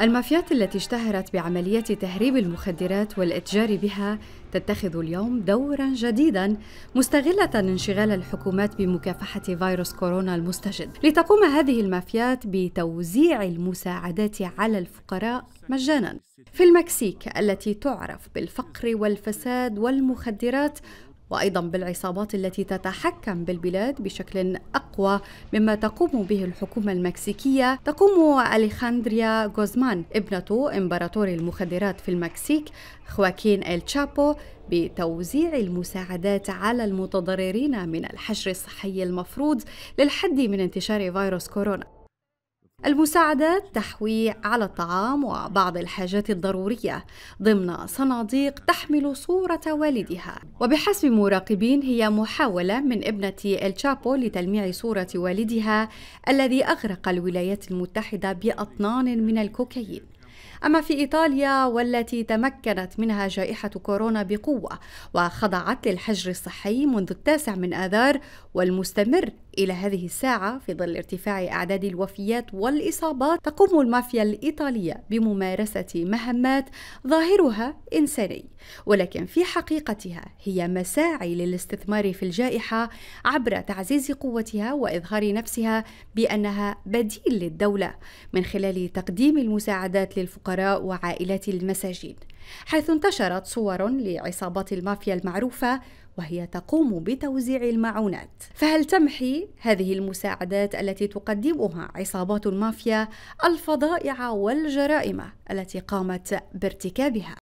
المافيات التي اشتهرت بعملية تهريب المخدرات والإتجار بها تتخذ اليوم دورا جديدا مستغلة انشغال الحكومات بمكافحة فيروس كورونا المستجد لتقوم هذه المافيات بتوزيع المساعدات على الفقراء مجانا في المكسيك التي تعرف بالفقر والفساد والمخدرات وايضا بالعصابات التي تتحكم بالبلاد بشكل اقوى مما تقوم به الحكومه المكسيكيه تقوم اليخاندريا غوزمان ابنه امبراطور المخدرات في المكسيك خواكين ال تشابو بتوزيع المساعدات على المتضررين من الحجر الصحي المفروض للحد من انتشار فيروس كورونا المساعدات تحوي على الطعام وبعض الحاجات الضرورية ضمن صناديق تحمل صورة والدها وبحسب مراقبين هي محاولة من ابنة التشابو لتلميع صورة والدها الذي أغرق الولايات المتحدة بأطنان من الكوكايين أما في إيطاليا والتي تمكنت منها جائحة كورونا بقوة وخضعت للحجر الصحي منذ التاسع من آذار والمستمر إلى هذه الساعة في ظل ارتفاع أعداد الوفيات والإصابات تقوم المافيا الإيطالية بممارسة مهمات ظاهرها إنساني ولكن في حقيقتها هي مساعي للاستثمار في الجائحة عبر تعزيز قوتها وإظهار نفسها بأنها بديل للدولة من خلال تقديم المساعدات للفقراء وعائلات المساجين حيث انتشرت صور لعصابات المافيا المعروفة وهي تقوم بتوزيع المعونات فهل تمحي هذه المساعدات التي تقدمها عصابات المافيا الفضائع والجرائم التي قامت بارتكابها